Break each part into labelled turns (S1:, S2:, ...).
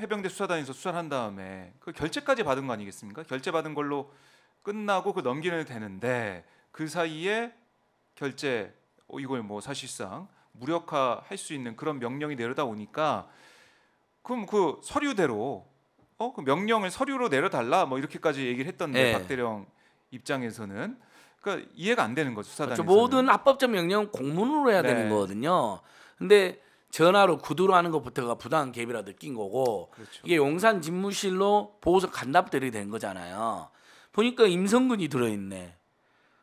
S1: 해병대 수사단에서 수사를 한 다음에 그 결제까지 받은 거 아니겠습니까? 결제 받은 걸로 끝나고 그 넘기는 되는데 그 사이에 결제 어, 이걸 뭐 사실상 무력화할 수 있는 그런 명령이 내려다 오니까 그럼 그 서류대로 어그 명령을 서류로 내려달라 뭐 이렇게까지 얘기를 했던데 네. 박대령 입장에서는 그러니까 이해가 안 되는 거죠 수사단에서 그렇죠. 모든
S2: 합법적 명령 공문으로 해야 네. 되는 거거든요. 근데 전화로 구두로 하는 것부터가 부당한 개입이라 느낀 거고 그렇죠. 이게 용산 집무실로 보호석 간답들이 된 거잖아요. 보니까 임성근이 들어있네.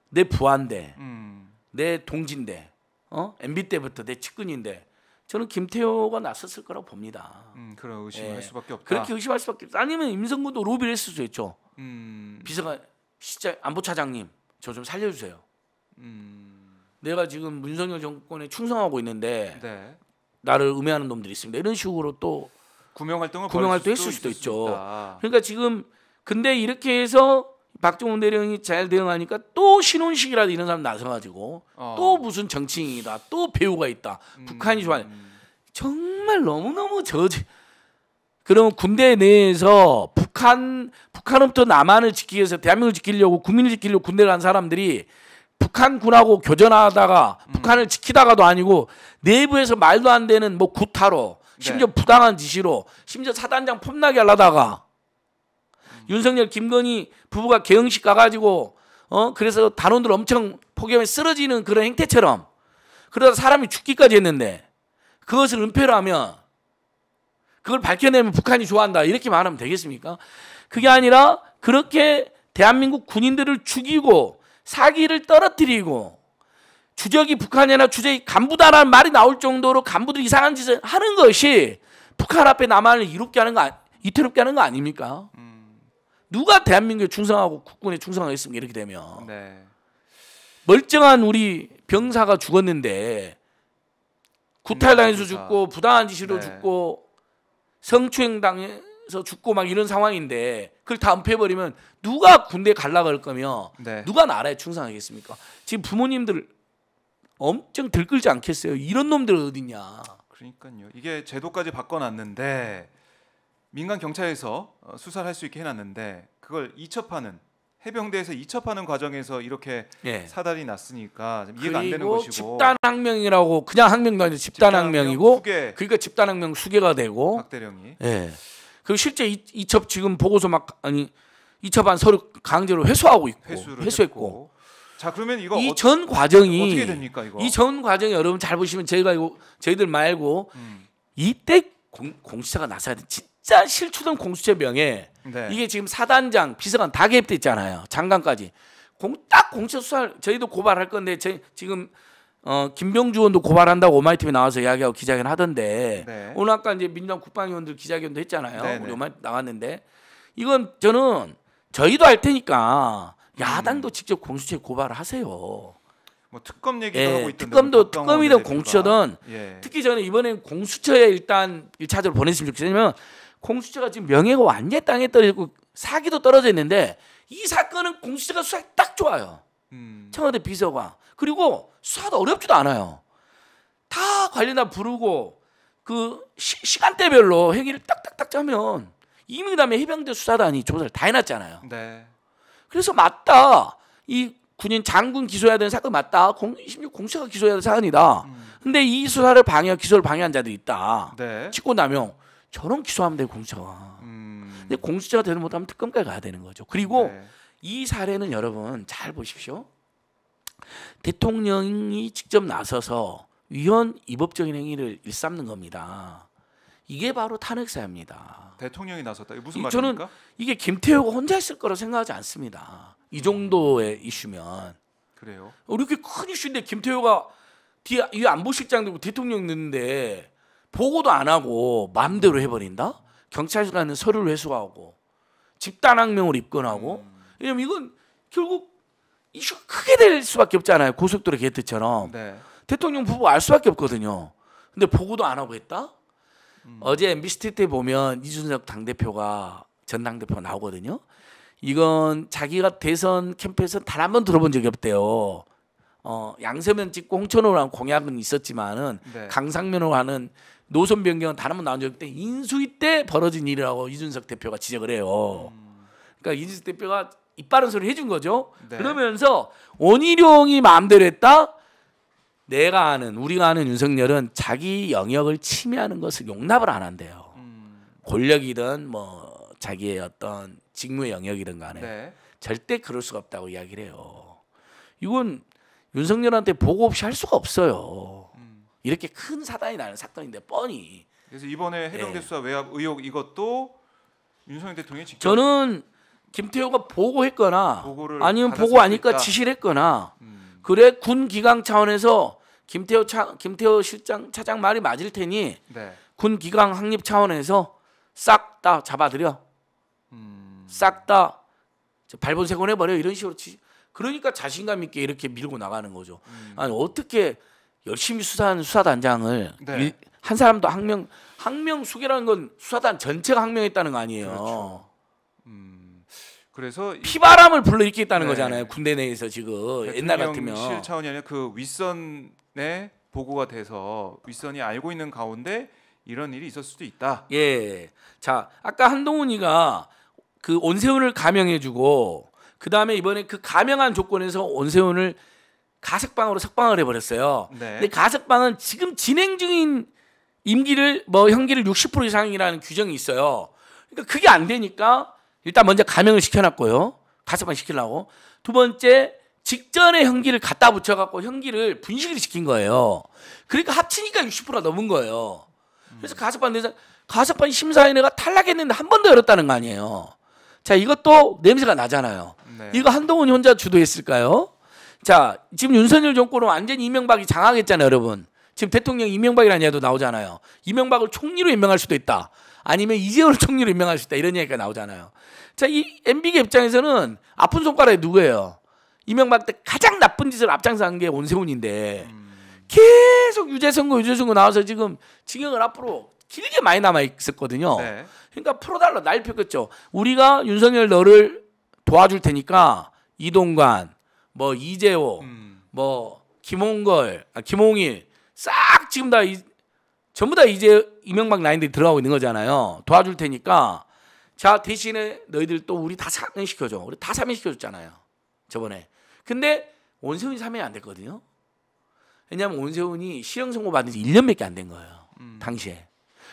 S2: 내부하데 음. 내동진데 어? MB 때부터 내 측근인데 저는 김태호가 나섰을 거라고 봅니다. 음, 그런 의심할 예. 수밖에 없다. 그렇게 의심할 수밖에 없다. 아니면 임성근도 로비를 했을 수 있죠. 음. 비서가 진짜 안보차장님 저 좀 살려주세요.
S1: 음.
S2: 내가 지금 문성열 정권에 충성하고 있는데 네. 나를 음해하는 놈들이 있습니다. 이런 식으로 또 구명 활동을 구명 활동 했을 수도 있죠. 그러니까 지금 근데 이렇게 해서 박정훈 대령이 잘 대응하니까 또 신혼식이라 도 이런 사람 나서가지고 어. 또 무슨 정치인이다, 또 배우가 있다, 음. 북한이 좋아하는 정말 너무 너무 저지. 그러면 군대 내에서 북한 북한로부터 남한을 지키기 위해서 대한민국을 지키려고 국민을 지키려고 군대를 간 사람들이 북한군하고 교전하다가 음. 북한을 지키다가도 아니고 내부에서 말도 안 되는 뭐 구타로 네. 심지어 네. 부당한 지시로 심지어 사단장 폼나게 하려다가 음. 윤석열 김건희 부부가 개흥식 가가지고 어 그래서 단원들 엄청 폭염에 쓰러지는 그런 행태처럼 그러다 사람이 죽기까지 했는데 그것을 은폐를 하면 그걸 밝혀내면 북한이 좋아한다 이렇게 말하면 되겠습니까? 그게 아니라 그렇게 대한민국 군인들을 죽이고 사기를 떨어뜨리고 주적이 북한이나 주적이 간부다라는 말이 나올 정도로 간부들이 이상한 짓을 하는 것이 북한 앞에 남한을 이롭게 하는 거 이태롭게 하는 거 아닙니까? 음. 누가 대한민국에 충성하고 국군에 충성하겠습니까? 이렇게 되면 네. 멀쩡한 우리 병사가 죽었는데 구탈당해서 음, 그러니까. 죽고 부당한 짓으로 네. 죽고 성추행 당해 서 죽고 막 이런 상황인데 그걸 다 은폐해버리면 누가 군대 갈라 그럴 거며 네. 누가 나라에 충성하겠습니까? 지금 부모님들 엄청 들끓지 않겠어요? 이런 놈들 어딨냐?
S1: 그러니까요. 이게 제도까지 바꿔놨는데 민간 경찰에서 어, 수사를 할수 있게 해놨는데 그걸 이첩하는 해병대에서 이첩하는 과정에서 이렇게 네. 사달이 났으니까 이해가 안 되는 것이고 집단
S2: 항명이라고 그냥 항명도 아니고 집단, 항명이고 수계. 그러니까 집단 항명 수계가 되고 박대령이 네. 예. 그 실제 이첩 지금 보고서 막 아니 이첩한 서류 강제로 회수하고 있고 회수했고 자 그러면 이거 이전 어- 과정이 어떻게 됩니까 이거 이 전 과정이 여러분 잘 보시면 저희가 이거 저희들 말고 음. 이때 공, 공수처가 나서야 돼 진짜 실추된 공수처 명에 네. 이게 지금 사단장 비서관 다 개입돼 있잖아요 장관까지 공, 딱 공수처 수사 저희도 고발할 건데 저희, 지금 어, 김병주 의원도 고발한다고 오마이TV 나와서 이야기하고 기자회견 하던데 네. 오늘 아까 이제 민주당 국방위원들 기자회견도 했잖아요. 네네. 네. 우리 오마이 나왔는데 이건 저는 저희도 할 테니까 야당도 음. 직접 공수처에 고발을 하세요. 뭐 특검 얘기도 예, 하고 있던데 특검도 특검이든 공수처든 예. 특히 저는 이번엔 공수처에 일단 일차적으로 보냈으면 좋겠어요. 왜냐면 공수처가 지금 명예가 완전 땅에 떨어지고 사기도 떨어져 있는데 이 사건은 공수처가 수사 딱 좋아요. 음. 청와대 비서관 그리고 수사도 어렵지도 않아요. 다 관련자 부르고 그 시, 간대별로 회기를 딱딱딱 짜면 이미 그다음에 해병대 수사단이 조사를 다 해놨잖아요. 네. 그래서 맞다. 이 군인 장군 기소해야 되는 사건 맞다. 공, 심지 공수처가 기소해야 되는 사안이다. 음. 근데 이 수사를 방해, 기소를 방해한 자들이 있다. 네. 찍고 나면 저런 기소하면 돼 공수처가. 음. 근데 공수처가 되는 못하면 특검까지 가야 되는 거죠. 그리고 네. 이 사례는 여러분 잘 보십시오. 대통령이 직접 나서서 위헌 입법적인 행위를 일삼는 겁니다. 이게 바로 탄핵사입니다. 대통령이 나섰다. 이게 무슨 말입니 저는 이게 김태효가 혼자 했을 거라 생각하지 않습니다. 이 음. 정도의 음. 이슈면 그래요. 이렇게 큰 이슈인데 김태효가 뒤에 이 안보실장 되 대통령 넣는데 보고도 안 하고 마음대로 해버린다. 경찰서가는 서류를 회수하고 집단학명을 입건하고. 음. 왜냐면 이건 결국 이슈가 크게 될 수밖에 없잖아요. 고속도로 게이트처럼. 네. 대통령 부부 알 수밖에 없거든요. 근데 보고도 안 하고 했다? 음. 어제 MBC 때 보면 이준석 당대표가 전당대표 나오거든요. 이건 자기가 대선 캠프에서 단한 번 들어본 적이 없대요. 어, 양세면 찍고 홍천으로 한 공약은 있었지만은 네. 강상면으로 하는 노선 변경은 단 한 번 나온 적이 없대. 인수위 때 벌어진 일이라고 이준석 대표가 지적을 해요. 음. 그러니까 이준석 대표가 이빠른 소리 해준 거죠. 네. 그러면서 원희룡이 마음대로 했다. 내가 아는 우리가 아는 윤석열은 자기 영역을 침해하는 것을 용납을 안 한대요. 음. 권력이든 뭐 자기의 어떤 직무 영역이든 간에 네. 절대 그럴 수가 없다고 이야기를 해요. 이건 윤석열한테 보고 없이 할 수가 없어요. 음. 이렇게 큰 사단이 나는 사건인데 뻔히.
S1: 그래서 이번에 해병대 수사 네. 예. 외압 의혹 이것도 윤석열 대통령이 직접
S2: 저는 김태호가 보고했거나 아니면 보고 아니까 지시 했거나 음. 그래 군 기강 차원에서 김태호 차, 김태호 실장 차장 말이 맞을 테니 네. 군 기강 확립 차원에서 싹 다 잡아들여 음. 싹다 발본색원 해버려 이런 식으로 치. 그러니까 자신감 있게 이렇게 밀고 나가는 거죠. 음. 아니 어떻게 열심히 수사한 수사단장을 네. 일, 한 사람도 항명 항명 수계라는 건 수사단 전체가 항명했다는 거 아니에요. 그렇죠. 그래서 피바람을 불러일으키겠다는 네. 거잖아요. 군대 내에서 지금 옛날 같으면 실
S1: 차원이 아니라 그 윗선에 보고가 돼서 윗선이 알고 있는 가운데 이런 일이 있었을 수도 있다. 예.
S2: 자, 아까 한동훈이가 그 온세훈을 감형해주고 그 다음에 이번에 그 감형한 조건에서 온세훈을 가석방으로 석방을 해버렸어요. 네. 근데 가석방은 지금 진행 중인 임기를 뭐 형기를 60% 이상이라는 규정이 있어요. 그러니까 그게 안 되니까 일단 먼저 가명을 시켜놨고요. 가세방 시키려고. 두 번째 직전에 현기를 갖다 붙여갖고 현기를 분식을 시킨 거예요. 그러니까 합치니까 60%가 넘은 거예요. 그래서 가석반 내장 가석반 심사위원회가 탈락했는데 한번도 열었다는 거 아니에요. 자 이것도 냄새가 나잖아요. 네. 이거 한동훈이 혼자 주도했을까요? 자 지금 윤석열 정권은 완전히 이명박이 장악했잖아요, 여러분. 지금 대통령 이명박이라는 얘기도 나오잖아요. 이명박을 총리로 임명할 수도 있다. 아니면 이재호를 총리로 임명할 수 있다 이런 얘기가 나오잖아요. 자, 이 MB계 입장에서는 아픈 손가락이 누구예요? 이명박 때 가장 나쁜 짓을 앞장선 서게 온세훈인데 음. 계속 유죄 선고 유죄 선고 나와서 지금 징역을 앞으로 길게 많이 남아 있었거든요. 네. 그러니까 프로달러 날펴겠죠. 우리가 윤석열 너를 도와줄 테니까 이동관, 뭐 이재호, 음. 뭐 김홍걸, 아, 김홍일 싹 지금 다 이, 전부 다 이제 이명박 라인들이 들어가고 있는 거잖아요. 도와줄 테니까 자 대신에 너희들 또 우리 다 사면시켜줘. 우리 다 사면시켜줬잖아요. 저번에. 근데 원세훈이 사면이 안 됐거든요. 왜냐하면 원세훈이 실형 선고 받은 지 1년밖에 안 된 거예요. 음. 당시에.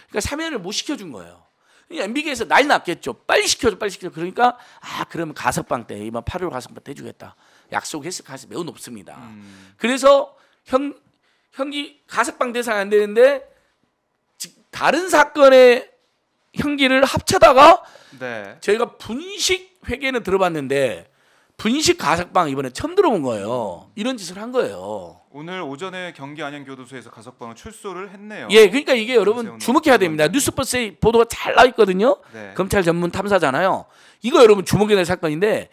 S2: 그러니까 사면을 못 시켜준 거예요. 엠비 k 에서 난리 났겠죠. 빨리 시켜줘, 빨리 시켜줘. 그러니까 아 그러면 가석방 때 이번 8월 가석방 때 해주겠다. 약속했을 가능성이 매우 높습니다. 음. 그래서 형 형기 가석방 대상 안 되는데 다른 사건의 향기를 합쳐다가 네. 저희가 분식 회계는 들어봤는데 분식 가석방 이번에 처음 들어본 거예요. 이런 짓을 한 거예요.
S1: 오늘 오전에 경기 안양교도소에서 가석방을 출소를 했네요. 예, 그러니까
S2: 이게 여러분 주목해야 됩니다. 뉴스버스에 보도가 잘 나와 있거든요. 네. 검찰 전문 탐사잖아요. 이거 여러분 주목해야 될 사건인데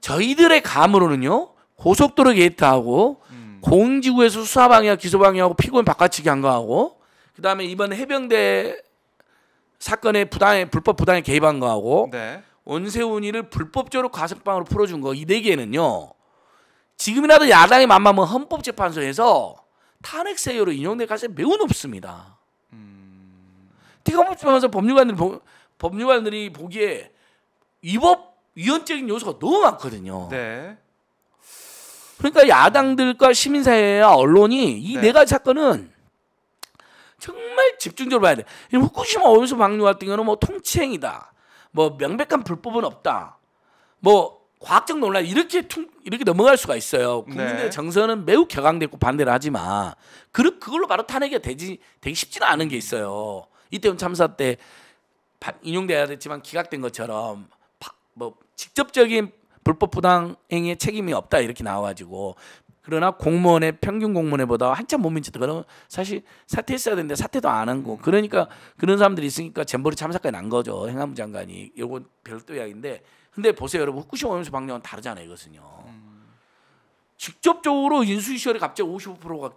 S2: 저희들의 감으로는요. 고속도로 게이트하고 음. 공지구에서 수사방향기소방향하고 피고인 바깥치기한 거하고 그 다음에 이번 해병대 사건의 부당에 불법 부당에 개입한 거하고 네. 원세훈이를 불법적으로 과속방으로 풀어준 거 이 네 개는요 지금이라도 야당이 맘마면 헌법재판소에서 탄핵 세율로 인용될 가능성이 매우 높습니다. 음... 헌법재판소 법률관들 법률관들이 보기에 위법 위헌적인 요소가 너무 많거든요. 네. 그러니까 야당들과 시민사회와 언론이 이네 네 가지 사건은 정말 집중적으로 봐야 돼. 후쿠시마 오염수 방류 같은 경우는 뭐 통치행위다. 뭐 명백한 불법은 없다. 뭐 과학적 논란 이렇게 퉁, 이렇게 넘어갈 수가 있어요. 국민들의 네. 정서는 매우 격앙됐고 반대를 하지만 그 그걸로 바로 탄핵이 되지 되기 쉽지는 않은 게 있어요. 이태원 참사 때 인용돼야 됐지만 기각된 것처럼 파, 뭐 직접적인 불법 부당 행위에 책임이 없다 이렇게 나와가지고 그러나 공무원의 평균 공무원보다 한참 못미지다그러 사실 사퇴 했어야 되는데 사퇴도 안 한 거. 그러니까 그런 사람들이 있으니까 잼버리 참사까지 난 거죠. 행안부 장관이. 요건 별도 이야기인데. 근데 보세요, 여러분. 후쿠시마 오염수 방류는 다르잖아요, 이것은요. 직접적으로 인수위 시열이 갑자기 55%가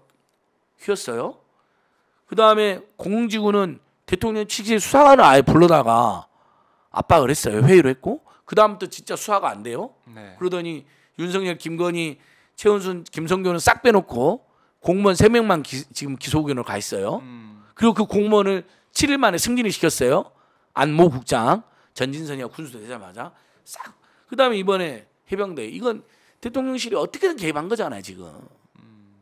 S2: 휘었어요. 그다음에 공지구는 대통령 취지이 수사관을 아예 불러다가 압박을 했어요. 회의를 했고. 그다음부터 진짜 수사가 안 돼요. 네. 그러더니 윤석열, 김건희 최은순, 김성균은싹 빼놓고 공무원 3명만 기, 지금 기소의견으로 가 있어요. 음. 그리고 그 공무원을 7일 만에 승진을 시켰어요. 안모 국장, 전진선이가 군수 되자마자 싹. 그 다음에 이번에 해병대. 이건 대통령실이 어떻게든 개입한 거잖아요, 지금. 음.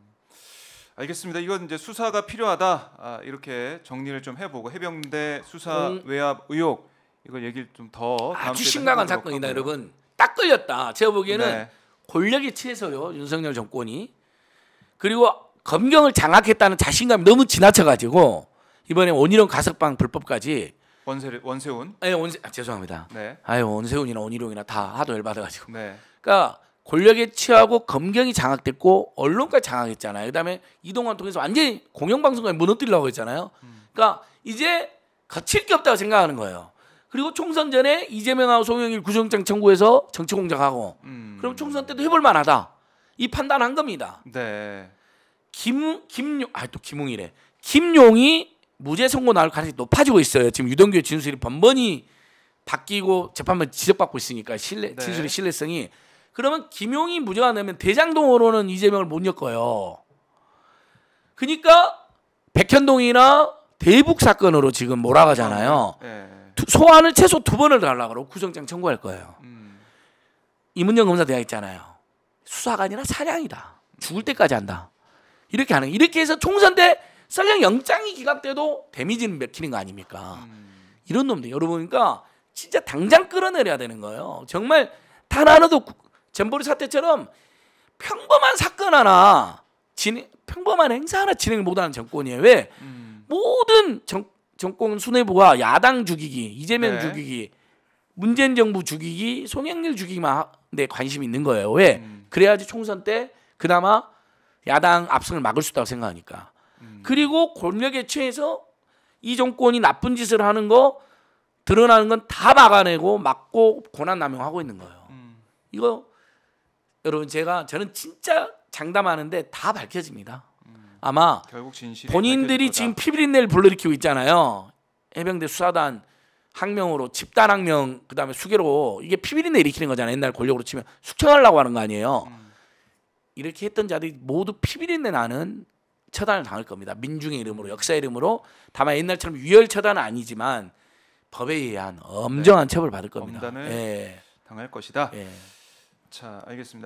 S2: 알겠습니다. 이건 이제
S1: 수사가 필요하다 아, 이렇게 정리를 좀 해보고 해병대 수사 음. 외압 의혹
S2: 이걸 얘기를 좀 더 아주 심각한 사건이다, 여러분. 딱 걸렸다. 제가 보기에는 네. 권력에 취해서요 윤석열 정권이 그리고 검경을 장악했다는 자신감이 너무 지나쳐가지고 이번에 원희룡 가석방 불법까지 원세 원세훈 예 네, 원세 아, 죄송합니다 네. 아유 원세훈이나 원희룡이나 다 하도 열받아가지고 네. 그러니까 권력에 취하고 검경이 장악됐고 언론까지 장악했잖아요 그다음에 이동환 통해서 완전히 공영방송까지 무너뜨리려고 했잖아요 음. 그러니까 이제 거칠 게 없다고 생각하는 거예요 그리고 총선 전에 이재명하고 송영일 구정장 청구해서 정치공작하고 음. 그럼 총선 때도 해볼 만하다 이 판단한 겁니다. 네. 김 김용 아또 김웅이래. 김용이 무죄 선고 나올 가능성이 높아지고 있어요. 지금 유동규의 진술이 번번이 바뀌고 재판만 지적받고 있으니까 신뢰 네. 진술의 신뢰성이 그러면 김용이 무죄가 되면 대장동으로는 이재명을 못 엮어요. 그러니까 백현동이나 대북 사건으로 지금 몰아가잖아요. 네. 두, 소환을 최소 두 번을 달라고 그러고 구속장 청구할 거예요. 음. 이문영 검사 대학 있잖아요. 수사가 아니라 사냥이다. 죽을 때까지 한다. 이렇게 하는 이렇게 해서 총선 때 설령 영장이 기각돼도 데미지는 맥히는 거 아닙니까? 음. 이런 놈들 여러분 그러니까 진짜 당장 끌어내려야 되는 거예요. 정말 단 하나도 잼버리 사태처럼 평범한 사건 하나 진 평범한 행사 하나 진행을 못하는 정권이에요. 왜 음. 모든 정, 정권 수뇌부가 야당 죽이기, 이재명 네. 죽이기, 문재인 정부 죽이기, 송영길 죽이기만 내 관심이 있는 거예요. 왜? 음. 그래야지 총선 때 그나마 야당 압승을 막을 수 있다고 생각하니까. 음. 그리고 권력에 취해서 이 정권이 나쁜 짓을 하는 거 드러나는 건 다 막아내고 막고 권한 남용하고 있는 거예요. 음. 이거 여러분 제가 저는 진짜 장담하는데 다 밝혀집니다. 아마 본인들이 지금 피비린내를 불러일으키고 있잖아요. 해병대 수사단 항명으로 집단 항명 그다음에 수계로 이게 피비린내 일으키는 거잖아요. 옛날 권력으로 치면 숙청하려고 하는 거 아니에요. 음. 이렇게 했던 자들이 모두 피비린내 나는 처단을 당할 겁니다. 민중의 이름으로 역사 이름으로 다만 옛날처럼 유혈 처단은 아니지만 법에 의한 엄정한 네. 처벌 을 받을 겁니다. 예. 당할 것이다. 예. 자, 알겠습니다.